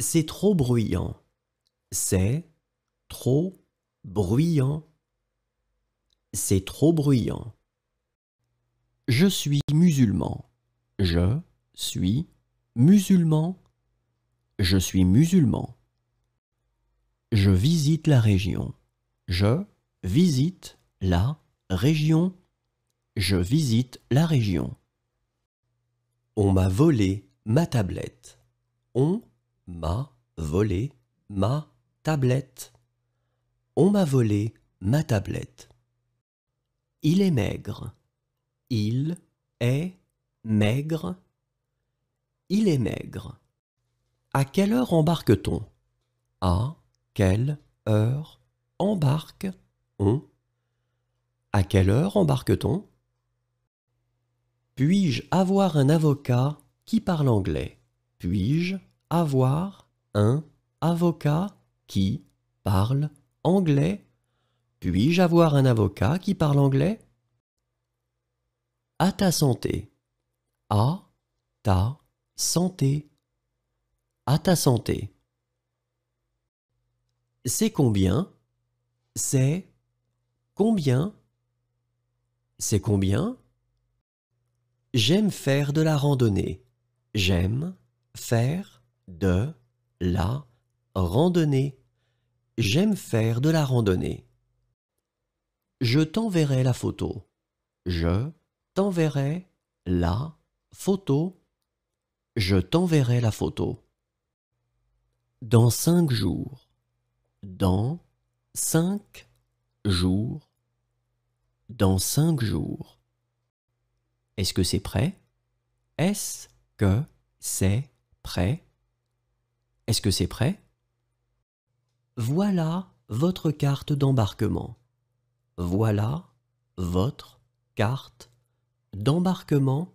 C'est trop bruyant. C'est trop bruyant. C'est trop bruyant. Je suis musulman. Je suis musulman. Je suis musulman. Je visite la région. Je visite la région. Je visite la région. On m'a volé ma tablette. On m'a volé ma tablette. On m'a volé ma tablette. Il est maigre. Il est maigre. Il est maigre. À quelle heure embarque-t-on À quelle heure embarque-on À quelle heure embarque-t-on Puis-je avoir un avocat qui parle anglais Puis-je avoir un avocat qui parle anglais Puis-je avoir un avocat qui parle anglais À ta santé. À ta santé. À ta santé. C'est combien C'est combien C'est combien J'aime faire de la randonnée. J'aime faire de la randonnée. J'aime faire de la randonnée. Je t'enverrai la photo. Je t'enverrai la photo. Je t'enverrai la photo. Dans cinq jours. Dans cinq jours. Dans cinq jours. Est-ce que c'est prêt Est-ce que c'est prêt est-ce que c'est prêt Voilà votre carte d'embarquement. Voilà votre carte d'embarquement.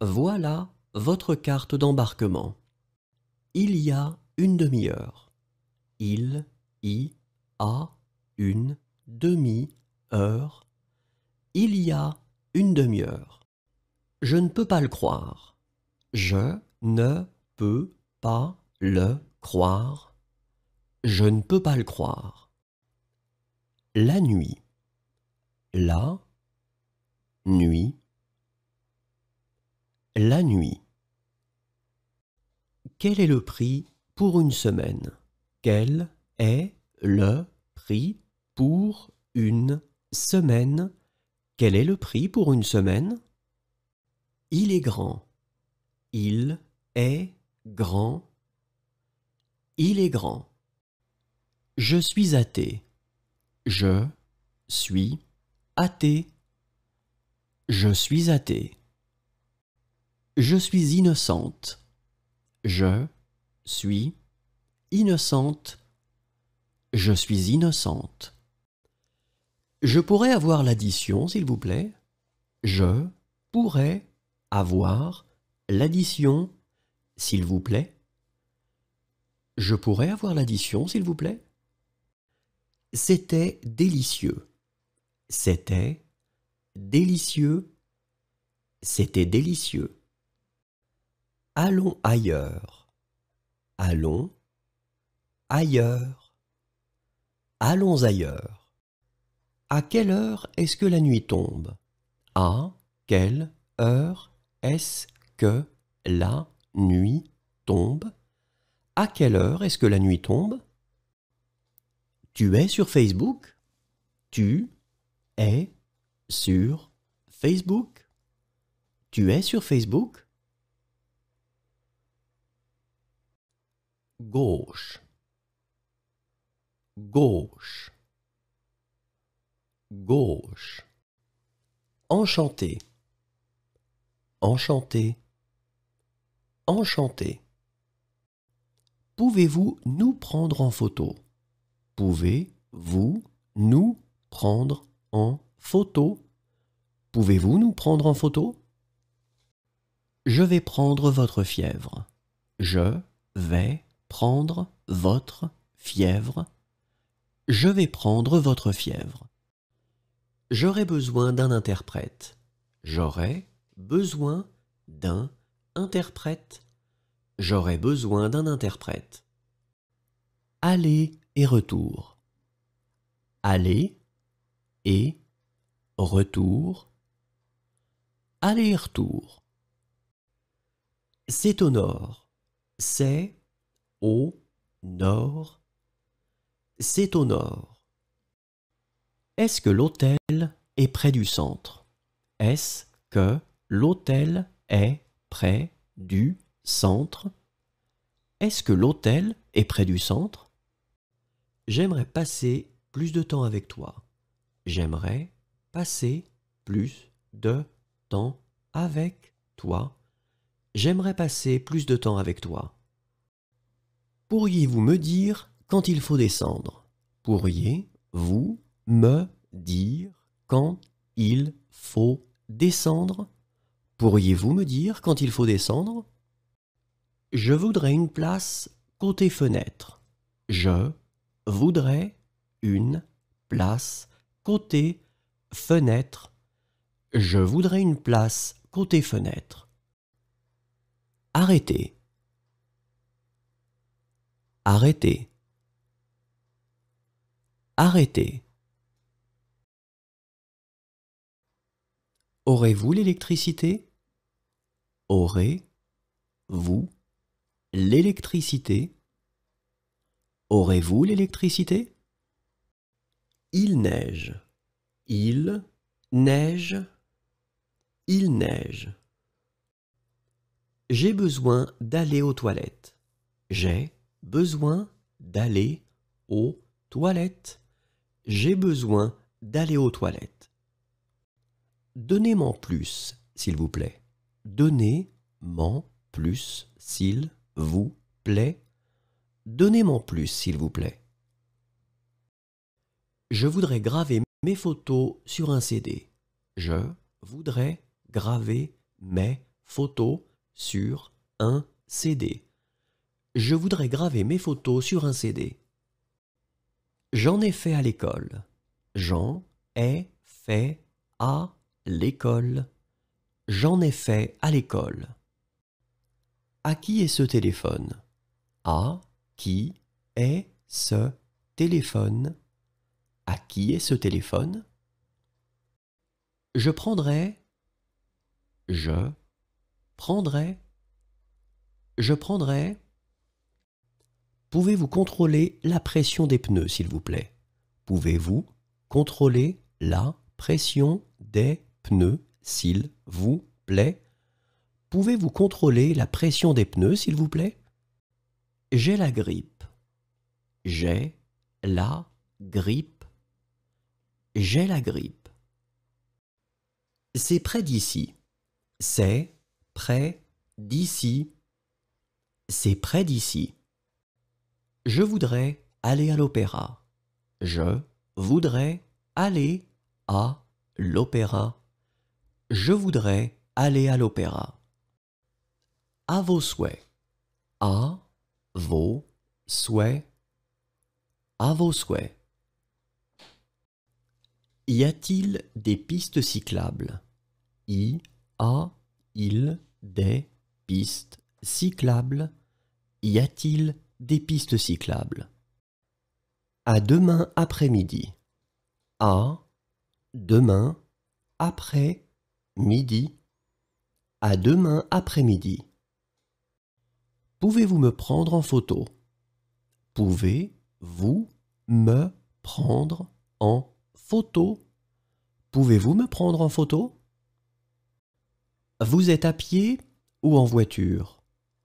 Voilà votre carte d'embarquement. Il y a une demi-heure. Il y a une demi-heure. Il y a une demi-heure. Je ne peux pas le croire. Je ne peux pas le croire, je ne peux pas le croire. La nuit, la nuit, la nuit. Quel est le prix pour une semaine Quel est le prix pour une semaine Quel est le prix pour une semaine Il est grand. Il est grand. Il est grand. Je suis athée. Je suis athée. Je suis athée. Je suis innocente. Je suis innocente. Je suis innocente. Je pourrais avoir l'addition, s'il vous plaît. Je pourrais avoir l'addition, s'il vous plaît. Je pourrais avoir l'addition, s'il vous plaît C'était délicieux. C'était délicieux. C'était délicieux. Allons ailleurs. Allons ailleurs. Allons ailleurs. À quelle heure est-ce que la nuit tombe À quelle heure est-ce que la nuit tombe à quelle heure est-ce que la nuit tombe Tu es sur Facebook Tu es sur Facebook Tu es sur Facebook Gauche Gauche Gauche Enchanté Enchanté Enchanté Pouvez-vous nous prendre en photo Pouvez-vous nous prendre en photo Pouvez-vous nous prendre en photo Je vais prendre votre fièvre. Je vais prendre votre fièvre. Je vais prendre votre fièvre. J'aurai besoin d'un interprète. J'aurai besoin d'un interprète j'aurai besoin d'un interprète. Aller et retour. Aller et retour. Aller-retour. C'est au nord. C'est au nord. C'est au nord. Est-ce que l'hôtel est près du centre Est-ce que l'hôtel est près du centre. Est-ce que l'hôtel est près du centre J'aimerais passer plus de temps avec toi. J'aimerais passer plus de temps avec toi. J'aimerais passer plus de temps avec toi. Pourriez-vous me dire quand il faut descendre Pourriez-vous me dire quand il faut descendre Pourriez-vous me dire quand il faut descendre je voudrais une place côté fenêtre. Je voudrais une place côté fenêtre. Je voudrais une place côté fenêtre. Arrêtez. Arrêtez. Arrêtez. Aurez-vous l'électricité Aurez-vous l'électricité Aurez-vous l'électricité Il neige. Il neige. Il neige. J'ai besoin d'aller aux toilettes. J'ai besoin d'aller aux toilettes. J'ai besoin d'aller aux toilettes. Donnez-m'en plus, s'il vous plaît. Donnez-m'en plus, s'il vous plaît Donnez-m'en plus, s'il vous plaît. Je voudrais graver mes photos sur un CD. Je voudrais graver mes photos sur un CD. Je voudrais graver mes photos sur un CD. J'en ai fait à l'école. J'en ai fait à l'école. J'en ai fait à l'école. À qui est ce téléphone À qui est ce téléphone À qui est ce téléphone Je prendrai. Je prendrai. Je prendrai. Pouvez-vous contrôler la pression des pneus, s'il vous plaît Pouvez-vous contrôler la pression des pneus, s'il vous plaît Pouvez-vous contrôler la pression des pneus, s'il vous plaît J'ai la grippe. J'ai la grippe. J'ai la grippe. C'est près d'ici. C'est près d'ici. C'est près d'ici. Je voudrais aller à l'opéra. Je voudrais aller à l'opéra. Je voudrais aller à l'opéra à vos souhaits. À vos souhaits. À vos souhaits. Y a-t-il des pistes cyclables Y a-il des pistes cyclables Y a-t-il des pistes cyclables À demain après-midi. À demain après-midi. À demain après-midi. Pouvez-vous me prendre en photo Pouvez-vous me prendre en photo Pouvez-vous me prendre en photo Vous êtes à pied ou en voiture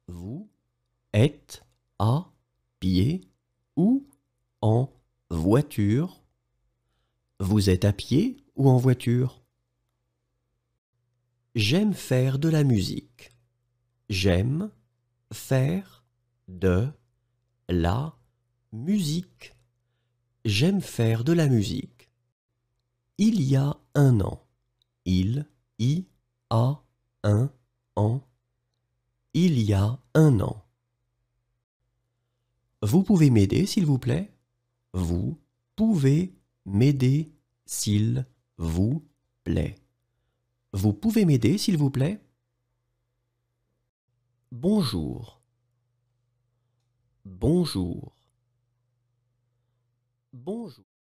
Vous êtes à pied ou en voiture Vous êtes à pied ou en voiture J'aime faire de la musique. J'aime faire de la musique. J'aime faire de la musique. Il y a un an. Il y a un an. Il y a un an. Vous pouvez m'aider, s'il vous plaît Vous pouvez m'aider, s'il vous plaît. Vous pouvez m'aider, s'il vous plaît Bonjour. Bonjour. Bonjour.